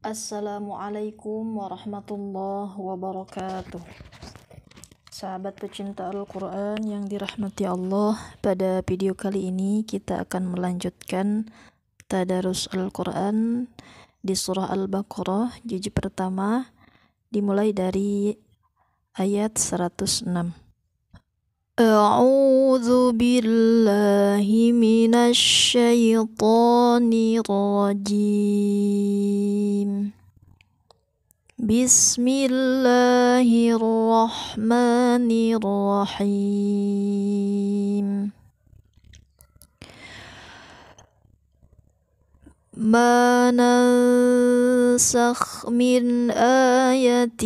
Assalamualaikum warahmatullahi wabarakatuh. Sahabat pecinta Al-Quran yang dirahmati Allah, pada video kali ini kita akan melanjutkan Tadarus Al-Quran di Surah Al-Baqarah, juz pertama, dimulai dari ayat 106. أعوذ بالله من الشيطان الرجيم بسم الله الرحمن الرحيم ما ننسخ من آية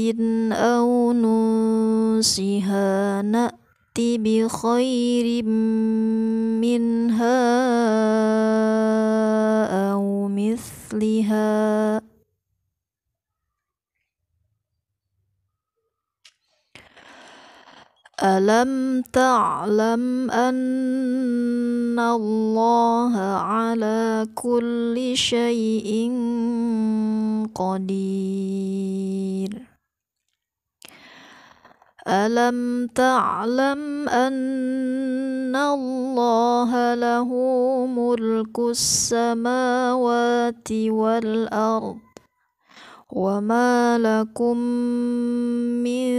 أو ننسها نأ بخير منها أو مثلها ألم تعلم أن الله على كل شيء قدير ألم تعلم أن الله له ملك السماوات والأرض وما لكم من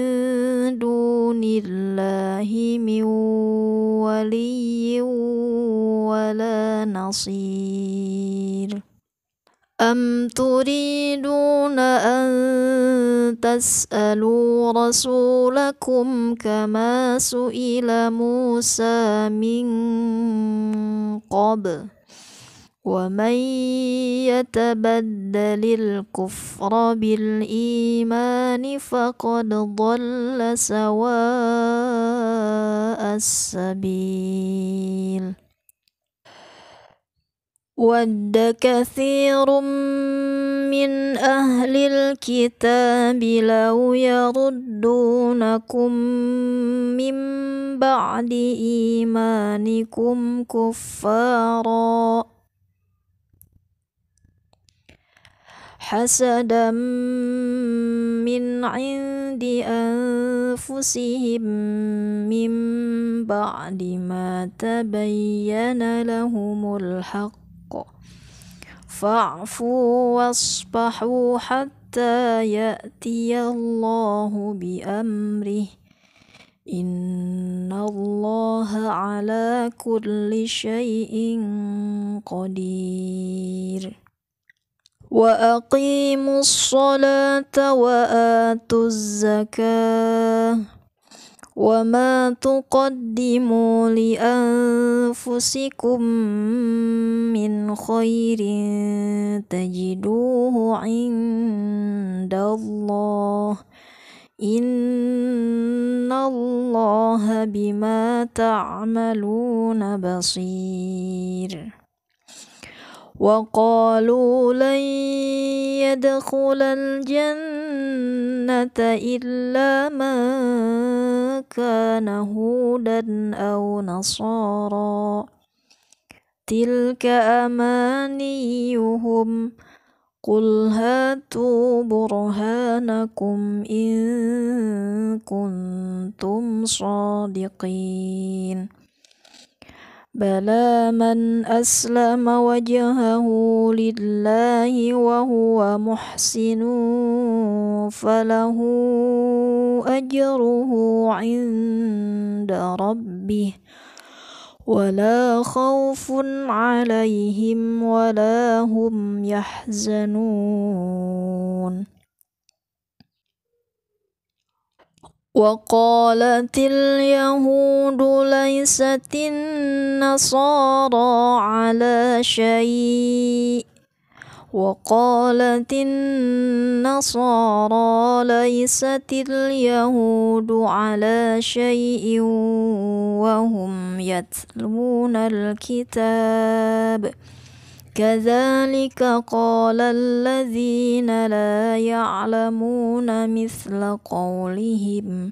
دون الله من ولي ولا نصير أم تريدون أن تسألوا رسولكم كما سئل موسى من قبل ومن يتبدل الكفر بالإيمان فقد ضل سواء السبيل ود كثير من أهل الكتاب لو يردونكم من بعد إيمانكم كفارا حسدا من عند أنفسهم من بعد ما تبين لهم الحق فاعفوا واصبحوا حتى يأتي الله بأمره إن الله على كل شيء قدير وأقيموا الصلاة وآتوا الزكاة وما تقدموا لأنفسكم من خير تجدوه عند الله إن الله بما تعملون بصير وقالوا لن يدخل الجنة إلا من كان هودا أو نصارى تلك أمانيهم قل هاتوا برهانكم إن كنتم صادقين بلى من أسلم وجهه لله وهو محسن فله أجره عند ربه ولا خوف عليهم ولا هم يحزنون وقالت اليهود ليست النصارى على شيء وقالت النصارى ليست اليهود على شيء وهم يتلون الكتاب كذلك قال الذين لا يعلمون مثل قولهم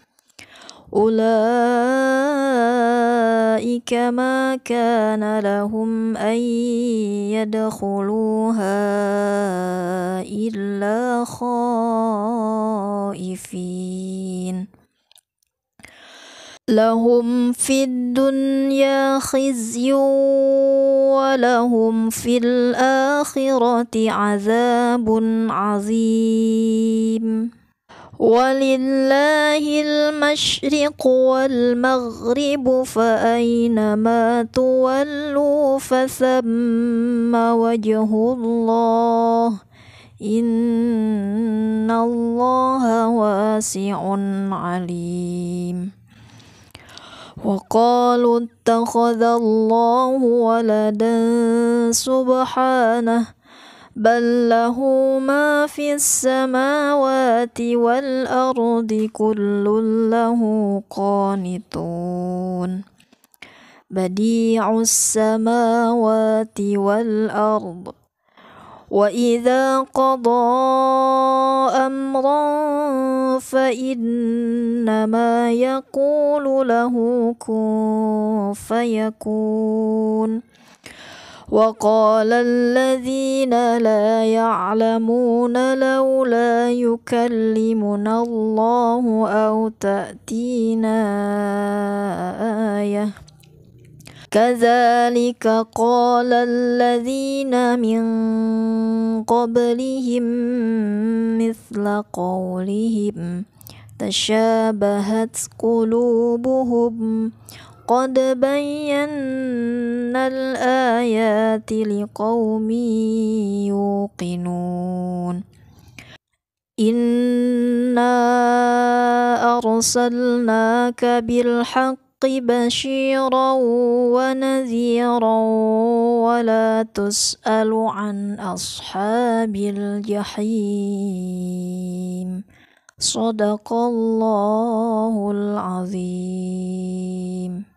أولئك ما كان لهم أن يدخلوها إلا خائفين لهم في الدنيا خزي ولهم في الآخرة عذاب عظيم ولله المشرق والمغرب فأينما تولوا فثم وجه الله إن الله واسع عليم وقالوا اتخذ الله ولدا سبحانه بل له ما في السماوات والأرض كل له قانتون بديع السماوات والأرض وإذا قضى أمرا فإنما يقول له كن فيكون وقال الذين لا يعلمون لولا يكلمنا الله أو تأتينا آية كذلك قال الذين من قبلهم مثل قولهم تشابهت قلوبهم قد بينا الايه الآيات لقوم يوقنون إنا أرسلناك بالحق بشيرا ونذيرا ولا تسأل عن أصحاب الجحيم صدق الله العظيم